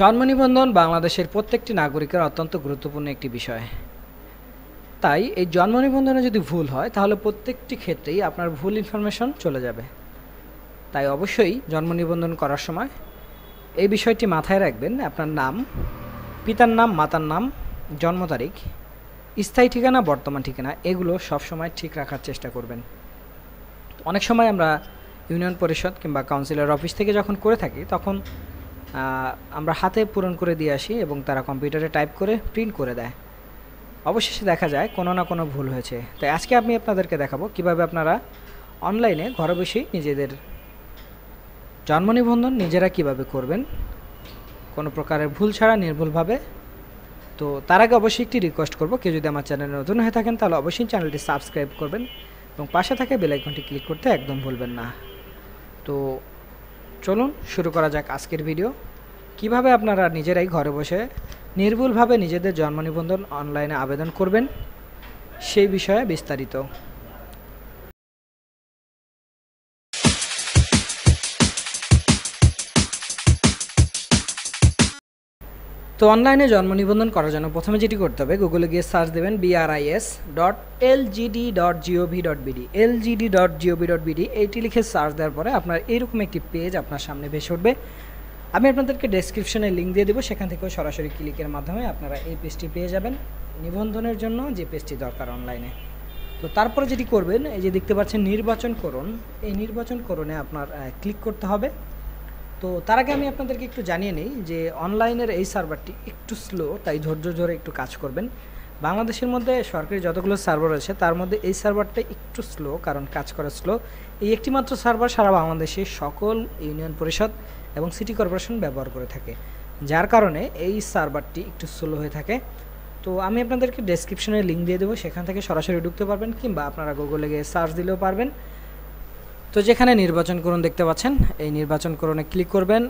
জন্ম নিবন্ধন বাংলাদেশের প্রত্যেকটি নাগরিকের অত্যন্ত গুরুত্বপূর্ণ একটি বিষয় তাই এই জন্ম নিবন্ধনে যদি ভুল হয় তাহলে প্রত্যেকটি ক্ষেত্রেই আপনার ভুল ইনফরমেশন চলে যাবে তাই অবশ্যই জন্ম নিবন্ধন করার সময় এই বিষয়টি মাথায় রাখবেন আপনার নাম পিতার নাম মাতার নাম জন্ম তারিখ স্থায়ী ঠিকানা বর্তমান ঠিকানা এগুলো সবসময় ঠিক রাখার চেষ্টা করবেন অনেক সময় আমরা ইউনিয়ন পরিষদ কিংবা কাউন্সিলর অফিস থেকে যখন করে থাকি তখন আমরা হাতে পূরণ করে দিয়ে আসি এবং তারা কম্পিউটারে টাইপ করে প্রিন্ট করে দেয় অবশেষে দেখা যায় কোনো না কোনো ভুল হয়েছে তাই আজকে আমি আপনাদেরকে দেখাবো কিভাবে আপনারা অনলাইনে ঘরে বসেই নিজেদের জন্ম নিবন্ধন নিজেরা কিভাবে করবেন কোনো প্রকারের ভুল ছাড়া নির্ভুলভাবে তো তার আগে অবশ্যই একটি রিকোয়েস্ট করবো কেউ যদি আমার চ্যানেলে নতুন হয়ে থাকেন তাহলে অবশ্যই চ্যানেলটি সাবস্ক্রাইব করবেন এবং পাশে থাকে বেলাইকনটি ক্লিক করতে একদম ভুলবেন না তো চলুন শুরু করা যাক আজকের ভিডিও কিভাবে আপনারা নিজেরাই ঘরে বসে নির্ভুলভাবে নিজেদের জন্ম নিবন্ধন অনলাইনে আবেদন করবেন সেই বিষয়ে বিস্তারিত তো অনলাইনে জন্ম নিবন্ধন করার জন্য প্রথমে যেটি করতে হবে গুগলে গিয়ে সার্চ দেবেন BRIS dot L GD dot GOV dot BD L GD dot GOV dot BD এইটি লিখে সার্চ দেওয়ার পরে আপনার এরকম একটি পেজ আপনার সামনে ভেসে উঠবে আমি আপনাদেরকে ডেসক্রিপশনে লিঙ্ক দিয়ে দেবো সেখান থেকেও সরাসরি ক্লিকের মাধ্যমে আপনারা এই পেজটি পেয়ে যাবেন নিবন্ধনের জন্য যে পেজটি দরকার অনলাইনে তো তারপরে যেটি করবেন এই যে দেখতে পাচ্ছেন নির্বাচন করণ এই নির্বাচন করণে আপনার ক্লিক করতে হবে তো তার আগে আমি আপনাদেরকে একটু জানিয়ে নিই যে অনলাইনের এই সার্ভারটি একটু স্লো তাই ধৈর্য ধরে একটু কাজ করবেন বাংলাদেশের মধ্যে সরকারি যতগুলো সার্ভার আছে তার মধ্যে এই সার্ভারটা একটু স্লো কারণ কাজ করা স্লো এই একটিমাত্র সার্ভার সারা বাংলাদেশে সকল ইউনিয়ন পরিষদ এবং সিটি কর্পোরেশন ব্যবহার করে থাকে যার কারণে এই সার্ভারটি একটু স্লো হয়ে থাকে তো আমি আপনাদেরকে ডেসক্রিপশনে লিঙ্ক দিয়ে দেবো সেখান থেকে সরাসরি ঢুকতে পারবেন কিংবা আপনারা গুগলে গিয়ে সার্চ দিলেও পারবেন তো যেখানে নির্বাচন করুন দেখতে পাচ্ছেন এই নির্বাচন করণে ক্লিক করবেন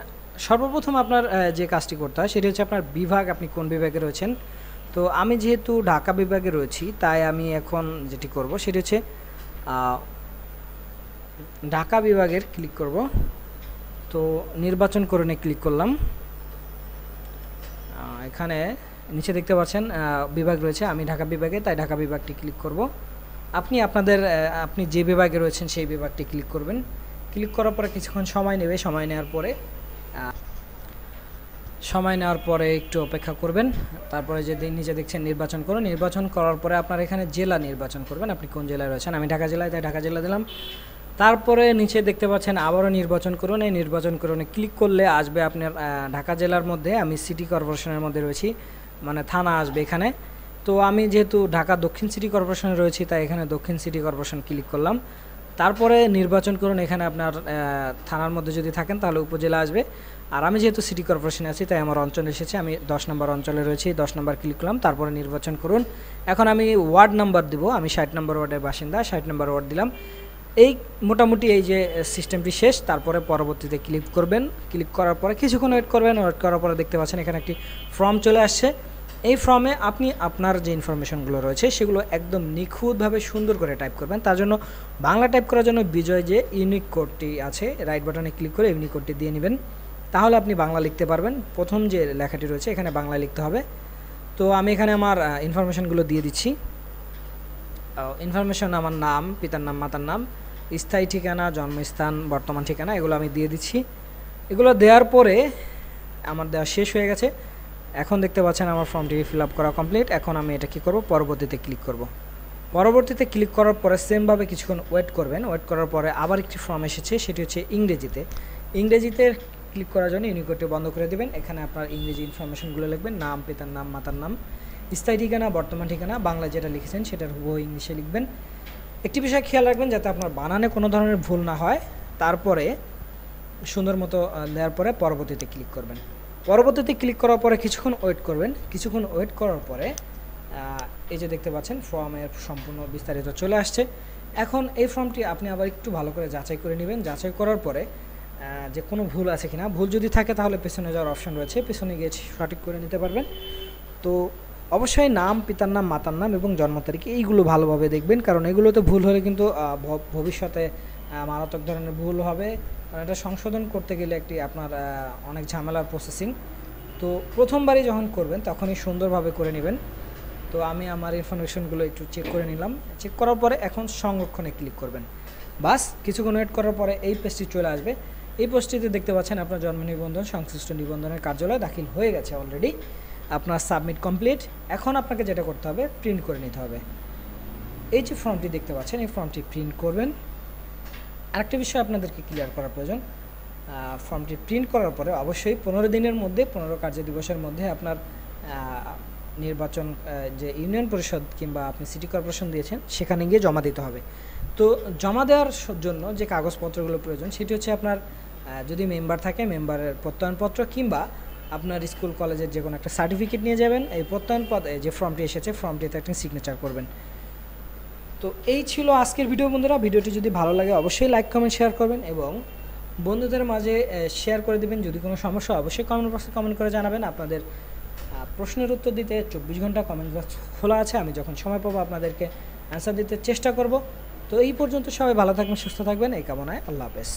সর্বপ্রথম আপনার যে কাজটি করতে হয় সেটি হচ্ছে আপনার বিভাগ আপনি কোন বিভাগে রয়েছেন তো আমি যেহেতু ঢাকা বিভাগে রয়েছি তাই আমি এখন যেটি করব সেটি হচ্ছে ঢাকা বিভাগের ক্লিক করব তো নির্বাচন করণে ক্লিক করলাম এখানে নিচে দেখতে পাচ্ছেন বিভাগ রয়েছে আমি ঢাকা বিভাগে তাই ঢাকা বিভাগটি ক্লিক করব আপনি আপনাদের আপনি যে বিভাগে রয়েছেন সেই বিভাগটি ক্লিক করবেন ক্লিক করার পরে কিছুক্ষণ সময় নেবে সময় নেওয়ার পরে সময় নেওয়ার পরে একটু অপেক্ষা করবেন তারপরে যদি নিজে দেখছেন নির্বাচন করুন নির্বাচন করার পরে আপনার এখানে জেলা নির্বাচন করবেন আপনি কোন জেলায় রয়েছেন আমি ঢাকা জেলায় তাই ঢাকা জেলা দিলাম তারপরে নিচে দেখতে পাচ্ছেন আবারও নির্বাচন করুন এই নির্বাচন করুন ক্লিক করলে আসবে আপনার ঢাকা জেলার মধ্যে আমি সিটি কর্পোরেশনের মধ্যে রয়েছি মানে থানা আসবে এখানে তো আমি যেহেতু ঢাকা দক্ষিণ সিটি কর্পোরেশনে রয়েছি তাই এখানে দক্ষিণ সিটি কর্পোরেশন ক্লিক করলাম তারপরে নির্বাচন করুন এখানে আপনার থানার মধ্যে যদি থাকেন তাহলে উপজেলা আসবে আর আমি যেহেতু সিটি কর্পোরেশনে আছি তাই আমার অঞ্চল এসেছে আমি দশ নম্বর অঞ্চলে রয়েছি দশ নম্বর ক্লিক করলাম তারপরে নির্বাচন করুন এখন আমি ওয়ার্ড নাম্বার দিব আমি ষাট নম্বর ওয়ার্ডের বাসিন্দা ষাট নম্বর ওয়ার্ড দিলাম এই মোটামুটি এই যে সিস্টেমটি শেষ তারপরে পরবর্তীতে ক্লিক করবেন ক্লিক করার পরে কিছুক্ষণ ওয়েট করবেন ওয়েট করার পরে দেখতে পাচ্ছেন এখানে একটি ফর্ম চলে আসছে এই ফর্মে আপনি আপনার যে ইনফরমেশনগুলো রয়েছে সেগুলো একদম নিখুঁতভাবে সুন্দর করে টাইপ করবেন তার জন্য বাংলা টাইপ করার জন্য বিজয় যে ইউনিক কোডটি আছে রাইট বাটনে ক্লিক করে ইউনিক কোডটি দিয়ে নেবেন তাহলে আপনি বাংলা লিখতে পারবেন প্রথম যে লেখাটি রয়েছে এখানে বাংলা লিখতে হবে তো আমি এখানে আমার ইনফরমেশনগুলো দিয়ে দিচ্ছি ইনফরমেশন আমার নাম পিতার নাম মাতার নাম স্থায়ী ঠিকানা জন্মস্থান বর্তমান ঠিকানা এগুলো আমি দিয়ে দিচ্ছি এগুলো দেওয়ার পরে আমার দেওয়া শেষ হয়ে গেছে এখন দেখতে পাচ্ছেন আমার ফর্মটি ফিল আপ করা কমপ্লিট এখন আমি এটা কি করব পরবর্তীতে ক্লিক করব পরবর্তীতে ক্লিক করার পরে সেমভাবে কিছুক্ষণ ওয়েট করবেন ওয়েট করার পরে আবার একটি ফর্ম এসেছে সেটি হচ্ছে ইংরেজিতে ইংরেজিতে ক্লিক করার জন্য ইউনিকোডটি বন্ধ করে দেবেন এখানে আপনার ইংরেজি ইনফরমেশনগুলো লিখবেন নাম পিতার নাম মাতার নাম স্থায়ী ঠিকানা বর্তমান ঠিকানা বাংলা যেটা লিখেছেন সেটার হুব ইংলিশে লিখবেন একটি বিষয় খেয়াল রাখবেন যাতে আপনার বানানে কোনো ধরনের ভুল না হয় তারপরে সুন্দর মতো দেওয়ার পরে পরবর্তীতে ক্লিক করবেন পরবর্তীতে ক্লিক করার পরে কিছুক্ষণ ওয়েট করবেন কিছুক্ষণ ওয়েট করার পরে এই যে দেখতে পাচ্ছেন ফর্মের সম্পূর্ণ বিস্তারিত চলে আসছে এখন এই ফর্মটি আপনি আবার একটু ভালো করে যাচাই করে নেবেন যাচাই করার পরে যে কোনো ভুল আছে কিনা ভুল যদি থাকে তাহলে পেছনে যাওয়ার অপশন রয়েছে পেছনে গিয়ে সঠিক করে নিতে পারবেন তো অবশ্যই নাম পিতার নাম মাতার নাম এবং জন্ম তারিখ এইগুলো ভালোভাবে দেখবেন কারণ এগুলোতে ভুল হলে কিন্তু ভবিষ্যতে মারাত্মক ধরনের ভুল হবে কারণ এটা সংশোধন করতে গেলে একটি আপনার অনেক ঝামেলা প্রসেসিং তো প্রথমবারই যখন করবেন তখনই সুন্দরভাবে করে নেবেন তো আমি আমার ইনফরমেশনগুলো একটু চেক করে নিলাম চেক করার পরে এখন সংরক্ষণে ক্লিক করবেন বাস কিছুক্ষণ ওয়েট করার পরে এই পেজটি চলে আসবে এই পোস্টটিতে দেখতে পাচ্ছেন আপনার জন্ম নিবন্ধন সংশ্লিষ্ট নিবন্ধনের কার্যালয় দাখিল হয়ে গেছে অলরেডি আপনার সাবমিট কমপ্লিট এখন আপনাকে যেটা করতে হবে প্রিন্ট করে নিতে হবে এই যে ফর্মটি দেখতে পাচ্ছেন এই ফর্মটি প্রিন্ট করবেন আরেকটা বিষয় আপনাদেরকে ক্লিয়ার করা প্রয়োজন ফর্মটি প্রিন্ট করার পরে অবশ্যই পনেরো দিনের মধ্যে পনেরো কার্য দিবসের মধ্যে আপনার নির্বাচন যে ইউনিয়ন পরিষদ কিংবা আপনি সিটি কর্পোরেশন দিয়েছেন সেখানে গিয়ে জমা দিতে হবে তো জমা দেওয়ার জন্য যে কাগজপত্রগুলো প্রয়োজন সেটি হচ্ছে আপনার যদি মেম্বার থাকে মেম্বারের প্রত্যয়নপত্র কিংবা আপনার স্কুল কলেজের যে কোনো একটা সার্টিফিকেট নিয়ে যাবেন এই প্রত্যয়ন যে ফর্মটি এসেছে ফর্মটিতে একটা সিগনেচার করবেন তো এই ছিল আজকের ভিডিও বন্ধুরা ভিডিওটি যদি ভালো লাগে অবশ্যই লাইক কমেন্ট শেয়ার করবেন এবং বন্ধুদের মাঝে শেয়ার করে দেবেন যদি কোনো সমস্যা অবশ্যই কমেন্ট বক্সে কমেন্ট করে জানাবেন আপনাদের প্রশ্নের উত্তর দিতে চব্বিশ ঘন্টা কমেন্ট বক্স খোলা আছে আমি যখন সময় পাবো আপনাদেরকে অ্যান্সার দিতে চেষ্টা করব তো এই পর্যন্ত সবাই ভালো থাকবেন সুস্থ থাকবেন এই কামনায় আল্লাহ হাফেজ